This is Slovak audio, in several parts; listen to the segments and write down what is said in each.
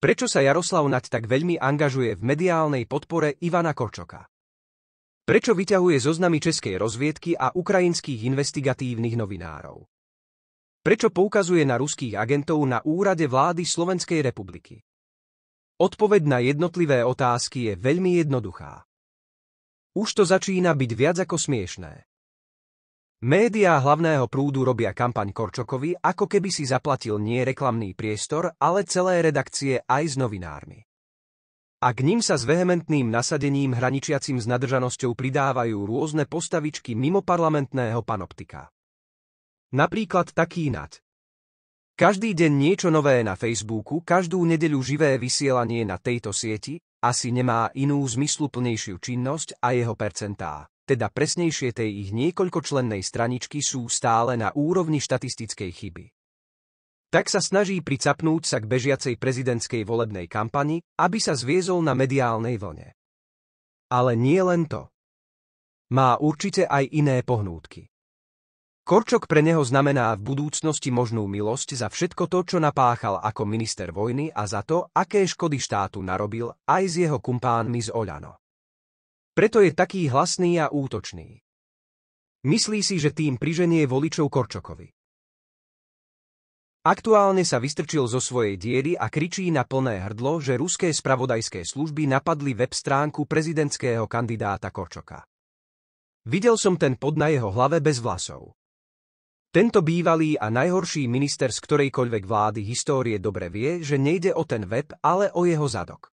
Prečo sa Jaroslav Naď tak veľmi angažuje v mediálnej podpore Ivana Korčoka? Prečo vyťahuje zoznamy českej rozviedky a ukrajinských investigatívnych novinárov? Prečo poukazuje na ruských agentov na úrade vlády Slovenskej republiky? Odpoveď na jednotlivé otázky je veľmi jednoduchá. Už to začína byť viac ako smiešné. Médiá hlavného prúdu robia kampaň Korčokovi, ako keby si zaplatil nie reklamný priestor, ale celé redakcie aj s novinármi. A k ním sa s vehementným nasadením hraničiacim s nadržanosťou pridávajú rôzne postavičky mimo parlamentného panoptika. Napríklad taký nad. Každý deň niečo nové na Facebooku, každú nedeľu živé vysielanie na tejto sieti, asi nemá inú zmysluplnejšiu činnosť a jeho percentá teda presnejšie tej ich niekoľkočlennej straničky sú stále na úrovni štatistickej chyby. Tak sa snaží pricapnúť sa k bežiacej prezidentskej volebnej kampani, aby sa zviezol na mediálnej vlne. Ale nie len to. Má určite aj iné pohnútky. Korčok pre neho znamená v budúcnosti možnú milosť za všetko to, čo napáchal ako minister vojny a za to, aké škody štátu narobil aj s jeho kumpánmi z Oľano. Preto je taký hlasný a útočný. Myslí si, že tým priženie voličov Korčokovi. Aktuálne sa vystrčil zo svojej diery a kričí na plné hrdlo, že ruské spravodajské služby napadli web stránku prezidentského kandidáta Korčoka. Videl som ten pod na jeho hlave bez vlasov. Tento bývalý a najhorší minister z ktorejkoľvek vlády histórie dobre vie, že nejde o ten web, ale o jeho zadok.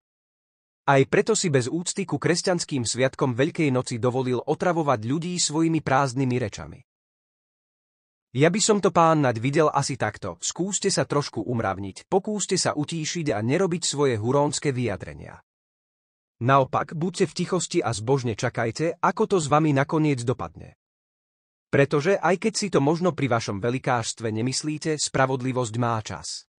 Aj preto si bez úcty ku kresťanským sviatkom Veľkej noci dovolil otravovať ľudí svojimi prázdnymi rečami. Ja by som to pán nad videl asi takto, skúste sa trošku umravniť, pokúste sa utíšiť a nerobiť svoje hurónske vyjadrenia. Naopak, buďte v tichosti a zbožne čakajte, ako to s vami nakoniec dopadne. Pretože aj keď si to možno pri vašom velikážstve nemyslíte, spravodlivosť má čas.